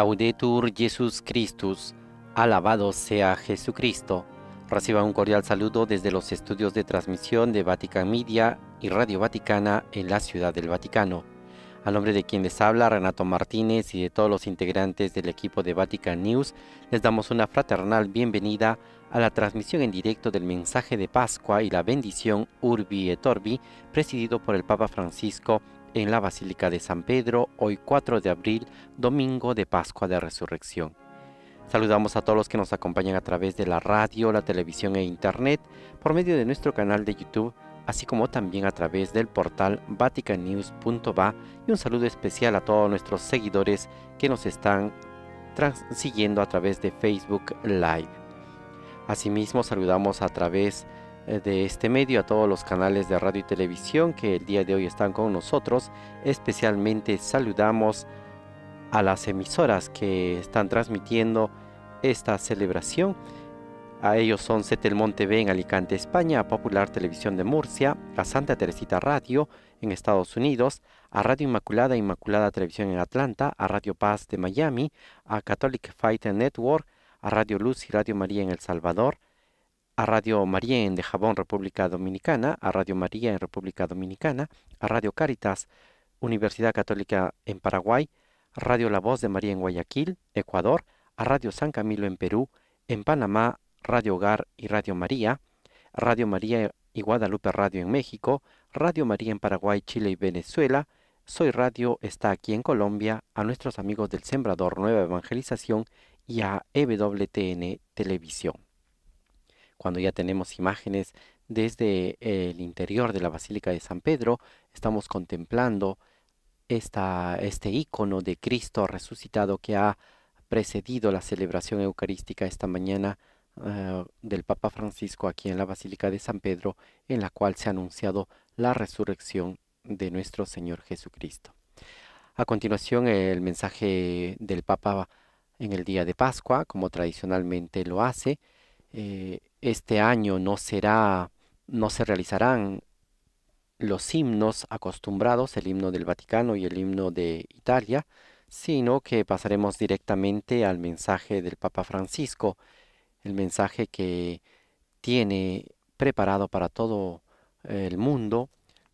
Laudetur Jesus Christus, alabado sea Jesucristo. Reciba un cordial saludo desde los estudios de transmisión de Vatican Media y Radio Vaticana en la Ciudad del Vaticano. A nombre de quien les habla, Renato Martínez y de todos los integrantes del equipo de Vatican News, les damos una fraternal bienvenida a la transmisión en directo del mensaje de Pascua y la bendición Urbi et Orbi, presidido por el Papa Francisco en la Basílica de San Pedro, hoy 4 de abril, domingo de Pascua de Resurrección. Saludamos a todos los que nos acompañan a través de la radio, la televisión e internet, por medio de nuestro canal de YouTube, así como también a través del portal vaticanews.va y un saludo especial a todos nuestros seguidores que nos están siguiendo a través de Facebook Live. Asimismo, saludamos a través de eh, de este medio, a todos los canales de radio y televisión que el día de hoy están con nosotros. Especialmente saludamos a las emisoras que están transmitiendo esta celebración. A ellos son Setel B en Alicante, España, a Popular Televisión de Murcia, a Santa Teresita Radio en Estados Unidos, a Radio Inmaculada Inmaculada Televisión en Atlanta, a Radio Paz de Miami, a Catholic Fighter Network, a Radio Luz y Radio María en El Salvador, a Radio María en de Jabón, República Dominicana, a Radio María en República Dominicana, a Radio Caritas, Universidad Católica en Paraguay, Radio La Voz de María en Guayaquil, Ecuador, a Radio San Camilo en Perú, en Panamá, Radio Hogar y Radio María, Radio María y Guadalupe Radio en México, Radio María en Paraguay, Chile y Venezuela, Soy Radio está aquí en Colombia, a nuestros amigos del Sembrador Nueva Evangelización y a EWTN Televisión cuando ya tenemos imágenes desde el interior de la Basílica de San Pedro, estamos contemplando esta, este icono de Cristo resucitado que ha precedido la celebración eucarística esta mañana ah, del Papa Francisco aquí en la Basílica de San Pedro, en la cual se ha anunciado la resurrección de nuestro Señor Jesucristo. A continuación, el mensaje del Papa en el día de Pascua, como tradicionalmente lo hace, eh, este año no será, no se realizarán los himnos acostumbrados, el himno del Vaticano y el himno de Italia, sino que pasaremos directamente al mensaje del Papa Francisco, el mensaje que tiene preparado para todo eh, el mundo,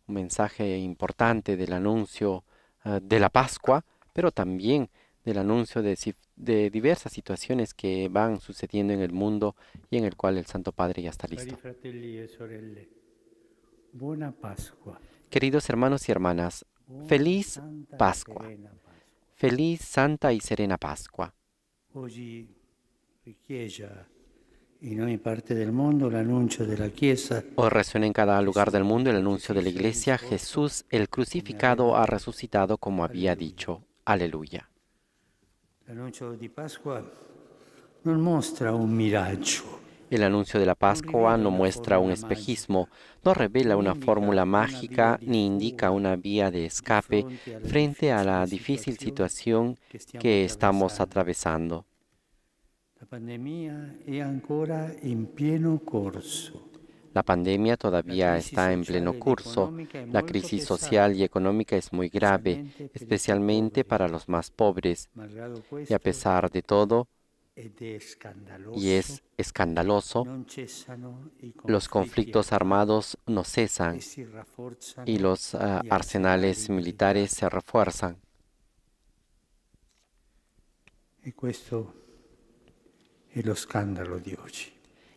un mensaje importante del anuncio eh, de la Pascua, pero también del anuncio de, de, diversas situaciones que van sucediendo en el mundo y en el cual el Santo Padre ya está listo. Queridos hermanos y hermanas, oh, feliz Pascua. Feliz Santa y Serena Pascua. Hoy resuena en cada lugar del mundo el anuncio de la Iglesia, Jesús el crucificado ha resucitado como había dicho. Aleluya un El anuncio de la Pascua no muestra un espejismo, no revela una fórmula mágica ni indica una vía de escape frente a la difícil situación que estamos atravesando. La pandemia es ancora en pleno corso. La pandemia todavía está en pleno curso. La crisis social y económica es muy grave, especialmente para los más pobres. Y a pesar de todo, y es escandaloso, los conflictos armados no cesan y los ah, arsenales militares se refuerzan.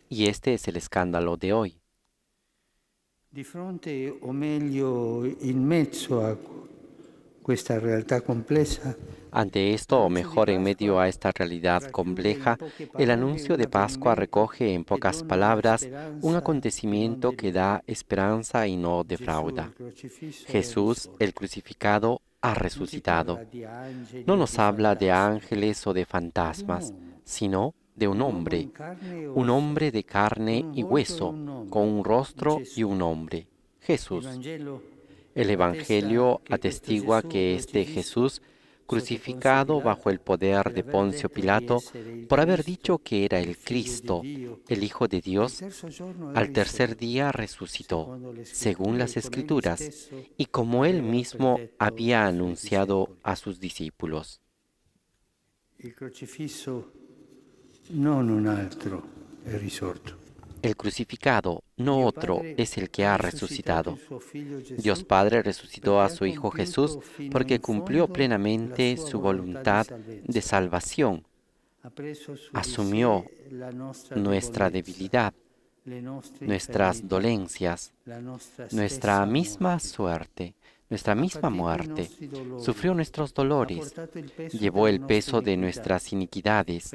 Y este es el escándalo de hoy o Ante esto, o mejor en medio a esta realidad compleja, el anuncio de Pascua recoge en pocas palabras un acontecimiento que da esperanza y no defrauda. Jesús, el crucificado, ha resucitado. No nos habla de ángeles o de fantasmas, sino de un hombre, un hombre de carne y hueso, con un rostro y un nombre, Jesús. El Evangelio atestigua que este Jesús, crucificado bajo el poder de Poncio Pilato por haber dicho que era el Cristo, el Hijo de Dios, al tercer día resucitó, según las Escrituras, y como él mismo había anunciado a sus discípulos no un altro El crucificado, no otro, es el que ha resucitado. Dios Padre resucitó a su Hijo Jesús porque cumplió plenamente su voluntad de salvación. Asumió nuestra debilidad, nuestras dolencias, nuestra misma suerte, nuestra misma muerte, sufrió nuestros dolores, llevó el peso de nuestras iniquidades.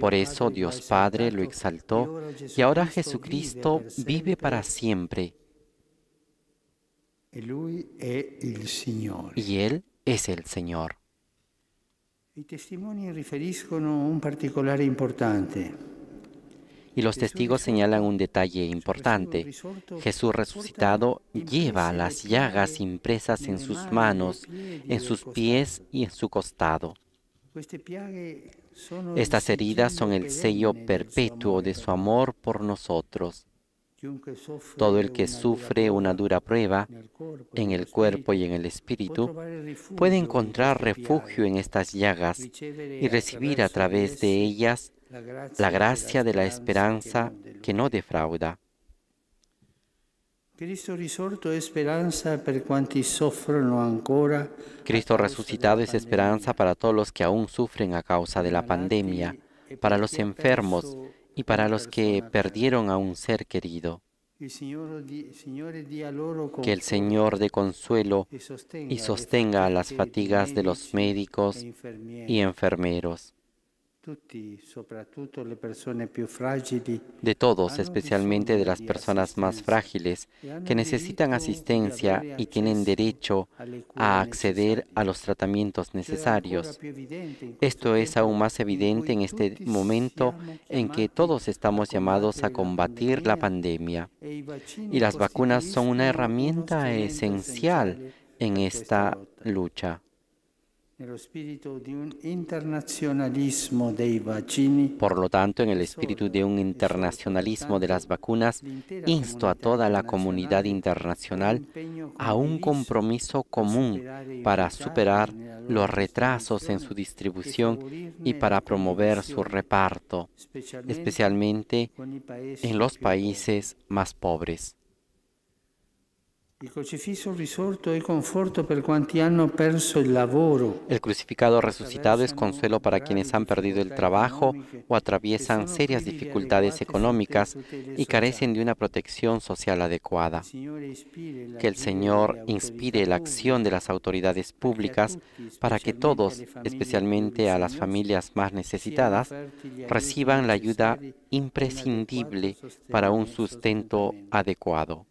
Por eso Dios Padre lo exaltó y ahora Jesucristo vive para siempre. E y Él es el Señor. un particolare importante. Y los testigos señalan un detalle importante. Jesús resucitado lleva las llagas impresas en sus manos, en sus pies y en su costado. Estas heridas son el sello perpetuo de su amor por nosotros. Todo el que sufre una dura prueba en el cuerpo y en el espíritu puede encontrar refugio en estas llagas y recibir a través de ellas la gracia de la esperanza que no defrauda. Cristo resucitado es esperanza para todos los que aún sufren a causa de la pandemia, para los enfermos y para los que perdieron a un ser querido. Que el Señor dé consuelo y sostenga las fatigas de los médicos e y enfermeros de todos, especialmente de las personas más frágiles, e que necesitan asistencia y tienen derecho a acceder a los tratamientos necesarios. Esto es aún más evidente en este momento en que todos estamos llamados a combatir la pandemia e y las vacunas son una herramienta esencial en esta lucha. Por lo tanto, en el espíritu de un internacionalismo de las vacunas, insto a toda la comunidad internacional a un compromiso común e para superar los retrasos en su distribución y para promover su reparto, especialmente en los países más pobres. El crucificado resucitado es consuelo para quienes han perdido el trabajo o atraviesan serias dificultades económicas y carecen de una protección social adecuada. Que el Señor inspire la acción de las autoridades públicas para que todos, especialmente a las familias más necesitadas, reciban la ayuda imprescindible para un sustento adecuado.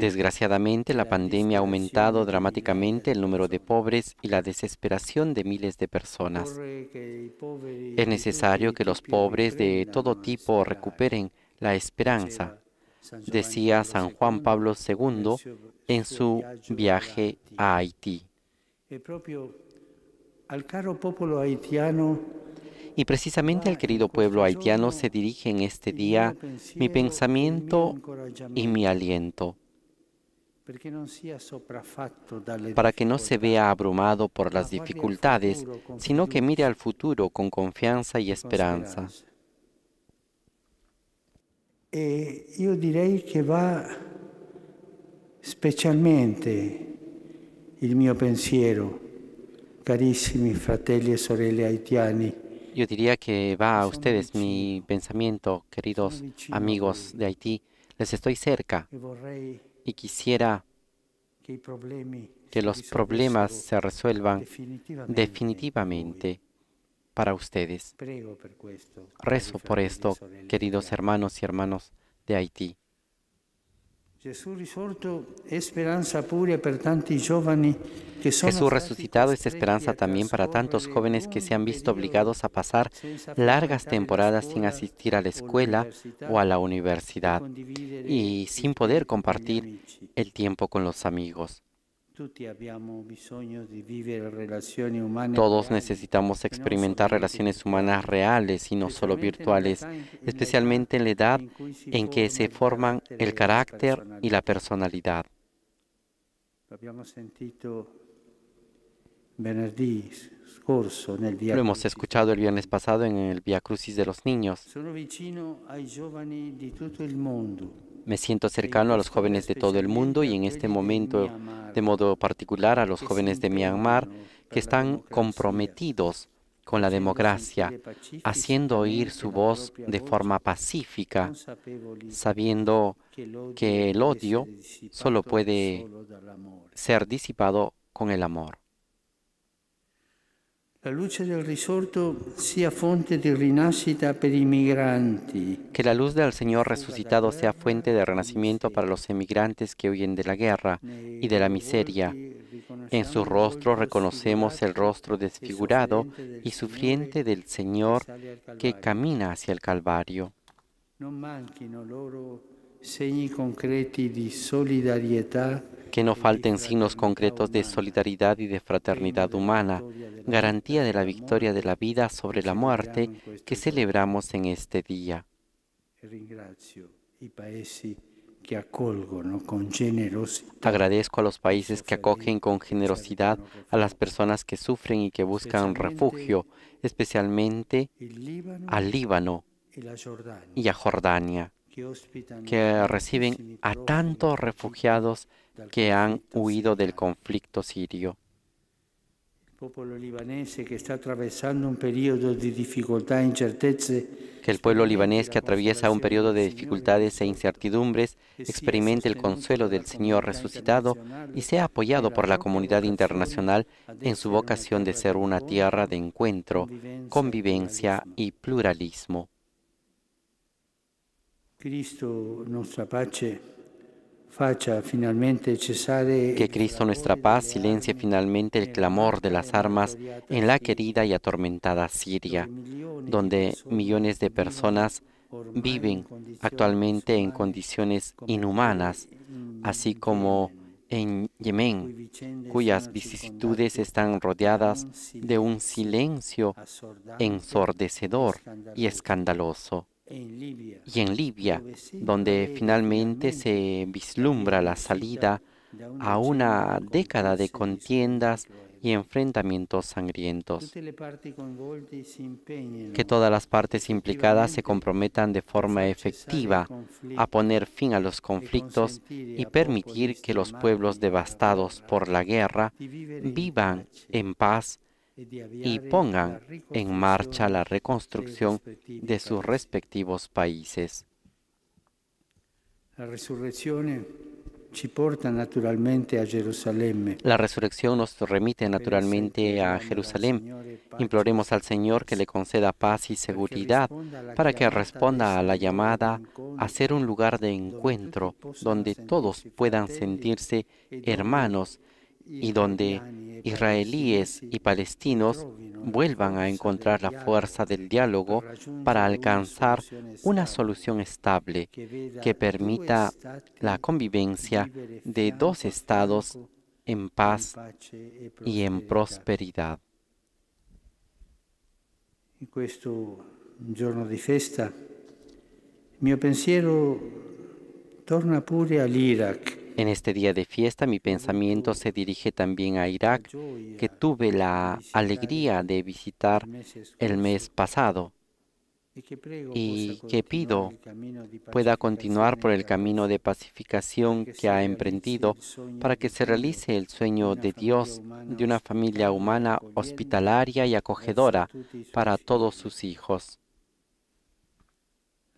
Desgraciadamente, la pandemia ha aumentado dramáticamente el número de pobres y la desesperación de miles de personas. Es necesario que los pobres de todo tipo recuperen la esperanza, decía San Juan Pablo II en su viaje a Haití. haitiano. Y precisamente al querido pueblo haitiano se dirige en este día mi pensamiento y mi aliento para que no se vea abrumado por las dificultades, sino que mire al futuro con confianza y esperanza. Eh, yo diré que va especialmente el mio pensiero, carísimos fratelli y e sorelle haitianos, yo diría que va a ustedes mi pensamiento, queridos amigos de Haití. Les estoy cerca y quisiera que los problemas se resuelvan definitivamente para ustedes. Rezo por esto, queridos hermanos y hermanos de Haití. Jesús resucitado es esperanza también para tantos jóvenes que se han visto obligados a pasar largas temporadas sin asistir a la escuela o a la universidad y sin poder compartir el tiempo con los amigos. Todos necesitamos experimentar relaciones humanas reales y no solo virtuales, especialmente en la edad en que se forman el e carácter y la personalidad. Lo hemos escuchado el viernes pasado en el Via Crucis de los Niños. Me siento cercano a los jóvenes de este todo el mundo y en este momento, de modo particular, a los jóvenes de Myanmar que están comprometidos con la democracia, haciendo oír su voz de forma pacífica, sabiendo que el odio solo puede ser disipado con el amor. Que la luz del Señor resucitado sea fuente de renacimiento para los emigrantes que huyen de la guerra y de la miseria. En su rostro reconocemos el rostro desfigurado y sufriente del Señor que camina hacia el Calvario. No oh loro concreti di solidarietà que no falten signos concretos de solidaridad y de fraternidad humana, garantía de la victoria de la vida sobre la muerte que celebramos en este día. Agradezco a los países que acogen con generosidad a las personas que sufren y que buscan refugio, especialmente al Líbano y a Jordania, que reciben a tantos refugiados que han huido del conflicto sirio. E que el pueblo libanés que atraviesa un periodo de dificultades e incertidumbres experimente el consuelo del Señor resucitado y sea apoyado por la comunidad internacional en su vocación de ser una tierra de encuentro, convivencia y pluralismo. Cristo, nuestra paz. Que Cristo nuestra paz silencie finalmente el clamor de las armas en la querida y atormentada Siria, donde millones de personas viven actualmente en condiciones inhumanas, así como en Yemen, cuyas vicisitudes están rodeadas de un silencio ensordecedor y escandaloso y en Libia, donde finalmente se vislumbra la salida a una década de contiendas y enfrentamientos sangrientos. Que todas las partes implicadas se comprometan de forma efectiva a poner fin a los conflictos y permitir que los pueblos devastados por la guerra vivan en paz y pongan en marcha la reconstrucción de sus respectivos países. La resurrección nos remite naturalmente a Jerusalén. Imploremos al Señor que le conceda paz y seguridad para que responda a la llamada a ser un lugar de encuentro donde todos puedan sentirse hermanos y donde israelíes y palestinos vuelvan a encontrar la fuerza del diálogo para alcanzar una solución estable que permita la convivencia de dos estados en paz y en prosperidad. En este día de festa, mi pensiero torna pure Irak. En este día de fiesta mi pensamiento se dirige también a Irak, que tuve la alegría de visitar el mes pasado y que pido pueda continuar por el camino de pacificación que ha emprendido para que se realice el sueño de Dios de una familia humana hospitalaria y acogedora para todos sus hijos.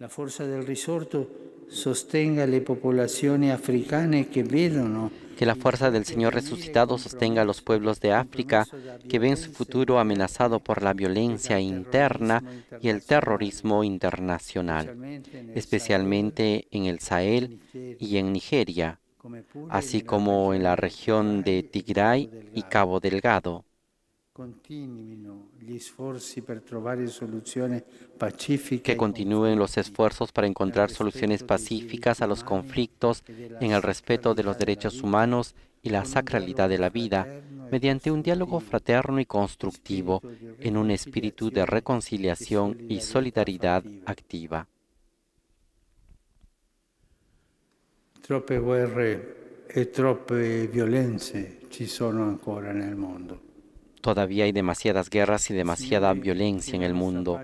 La fuerza del risorto sostenga le poblaciones africanas que que la fuerza del Señor resucitado sostenga a los pueblos de África que ven su futuro amenazado por la violencia interna y el terrorismo internacional, especialmente en el Sahel y en Nigeria, así como en la región de Tigray y Cabo Delgado. Que continúen los esfuerzos para encontrar soluciones pacíficas a los conflictos en el respeto de los derechos humanos y la sacralidad de la vida, mediante un diálogo fraterno y constructivo, en un espíritu de reconciliación y solidaridad activa. E Todavía hay demasiadas guerras y demasiada violencia en el mundo.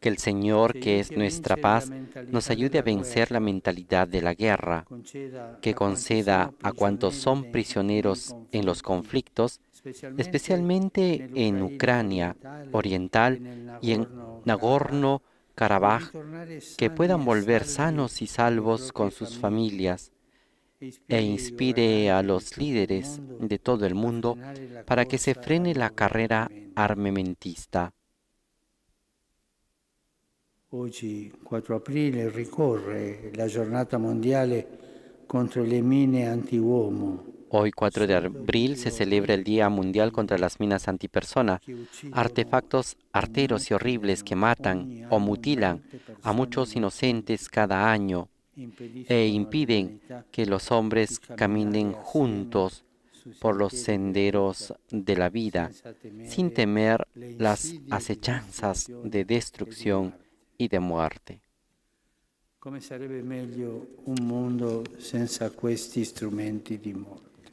Que el Señor, que es nuestra paz, nos ayude a vencer la mentalidad de la guerra, que conceda a cuantos son prisioneros en los conflictos, especialmente en Ucrania Oriental y en Nagorno-Karabaj, que puedan volver sanos y salvos con sus familias e inspire a los líderes de todo el mundo para que se frene la carrera armamentista. Hoy, 4 de abril, se celebra el Día Mundial contra las Minas Antipersona, artefactos arteros y horribles que matan o mutilan a muchos inocentes cada año e impiden que los hombres caminen juntos por los senderos de la vida, sin temer las acechanzas de destrucción y de muerte.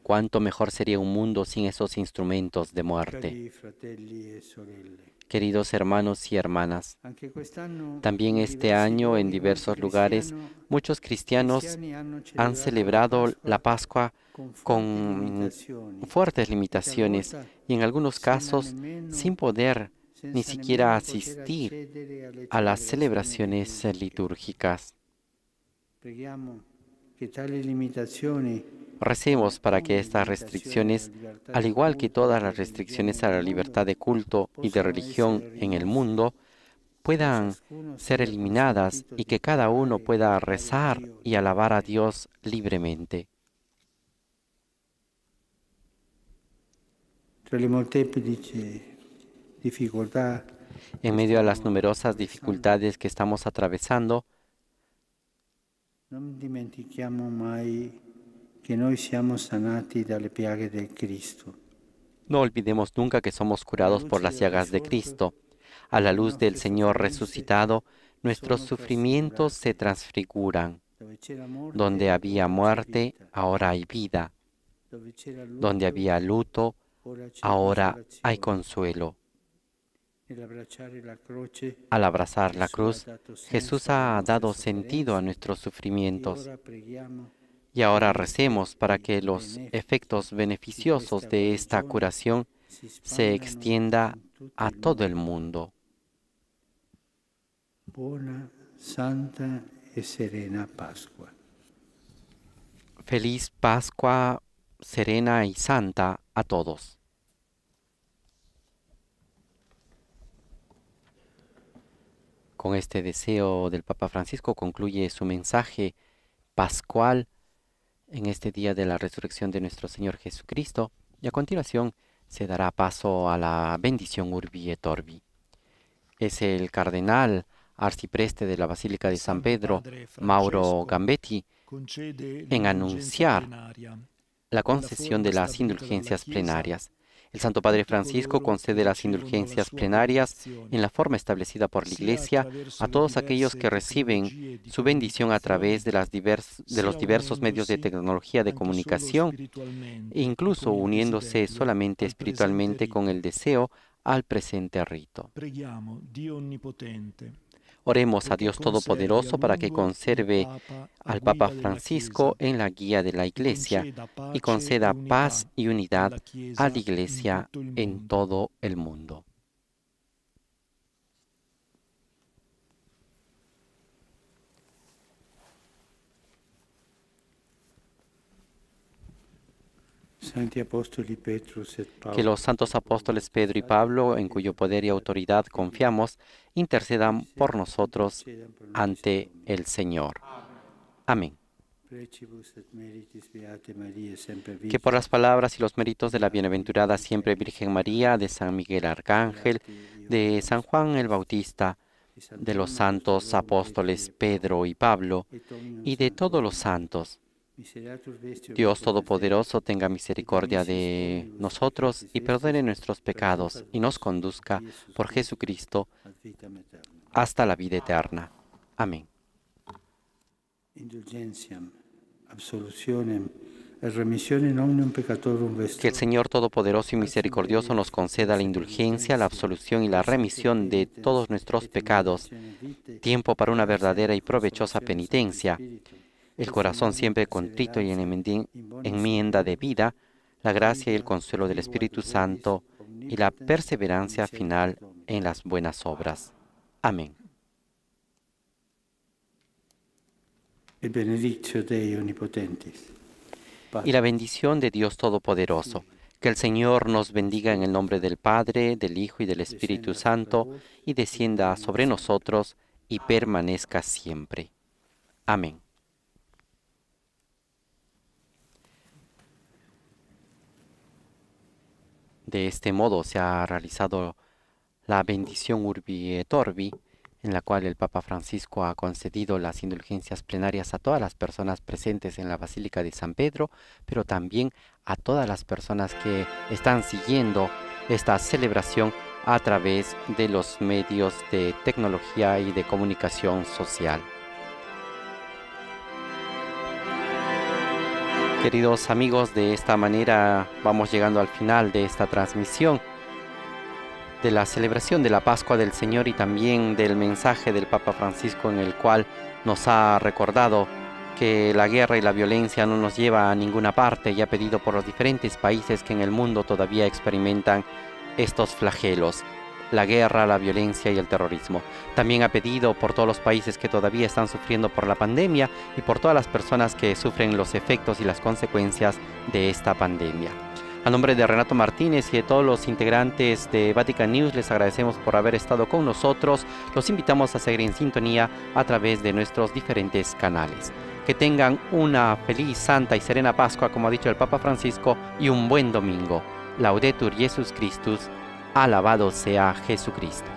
Cuánto mejor sería un mundo sin esos instrumentos de muerte. E Queridos hermanos y hermanas, también este año en diversos lugares muchos cristianos han celebrado la Pascua con fuertes limitaciones y en algunos casos sin poder ni siquiera asistir a las celebraciones litúrgicas. Recemos para que estas restricciones, al igual que todas las restricciones a la libertad de culto y de religión en el mundo, puedan ser eliminadas y que cada uno pueda rezar y alabar a Dios libremente. En medio de las numerosas dificultades que estamos atravesando, no Cristo. No olvidemos nunca que somos curados por las llagas de Cristo. A la luz del Señor resucitado, nuestros sufrimientos se transfiguran. Donde había muerte, ahora hay vida. Donde había luto, ahora hay consuelo. Al abrazar la cruz, Jesús ha dado sentido a nuestros sufrimientos. Y ahora recemos para que los efectos beneficiosos de esta curación se extienda a todo el mundo. Buena, santa y serena Pascua. Feliz Pascua serena y santa a todos. Con este deseo del Papa Francisco concluye su mensaje pascual en este día de la resurrección de nuestro Señor Jesucristo y a continuación se dará paso a la bendición Urbi et Orbi. Es el cardenal arcipreste de la Basílica de San Pedro, Mauro Gambetti, en anunciar la concesión de las indulgencias plenarias. El Santo Padre Francisco concede las indulgencias plenarias en la forma establecida por la Iglesia a todos aquellos que reciben su bendición a través de, los diversos medios de tecnología de comunicación, e incluso uniéndose solamente espiritualmente con el deseo al presente rito. Oremos a Dios Todopoderoso para que conserve al Papa Francisco en la guía de la Iglesia y conceda paz y unidad a la Iglesia en todo el mundo. que los santos apóstoles Pedro y Pablo, en cuyo poder y autoridad confiamos, intercedan por nosotros ante el Señor. Amén. Que por las palabras y los méritos de la bienaventurada siempre Virgen María, de San Miguel Arcángel, de San Juan el Bautista, de los santos apóstoles Pedro y Pablo, y de todos los santos, Dios Todopoderoso tenga misericordia de nosotros y perdone nuestros pecados y nos conduzca por Jesucristo hasta la vida eterna. Amén. Que el Señor Todopoderoso y Misericordioso nos conceda la indulgencia, la absolución y la remisión de todos nuestros pecados, tiempo para una verdadera y provechosa penitencia el corazón siempre contrito y en enmienda de vida, la gracia y el consuelo del Espíritu Santo y la perseverancia final en las buenas obras. Amén. Y la bendición de Dios Todopoderoso, que el Señor nos bendiga en el nombre del Padre, del Hijo y del Espíritu Santo, y descienda sobre nosotros y permanezca siempre. Amén. De este modo se ha realizado la bendición Urbi et Orbi, en la cual el Papa Francisco ha concedido las indulgencias plenarias a todas las personas presentes en la Basílica de San Pedro, pero también a todas las personas que están siguiendo esta celebración a través de los medios de tecnología y de comunicación social. Queridos amigos, de esta manera vamos llegando al final de esta transmisión de la celebración de la Pascua del Señor y también del mensaje del Papa Francisco en el cual nos ha recordado que la guerra y la violencia no nos lleva a ninguna parte y ha pedido por los diferentes países que en el mundo todavía experimentan estos flagelos la guerra, la violencia y el terrorismo. También ha pedido por todos los países que todavía están sufriendo por la pandemia y por todas las personas que sufren los efectos y las consecuencias de esta pandemia. A nombre de Renato Martínez y de todos los integrantes de Vatican News, les agradecemos por haber estado con nosotros. Los invitamos a seguir en sintonía a través de nuestros diferentes canales. Que tengan una feliz, santa y serena Pascua, como ha dicho el Papa Francisco, y un buen domingo. Laudetur Jesus Christus Alabado sea Jesucristo.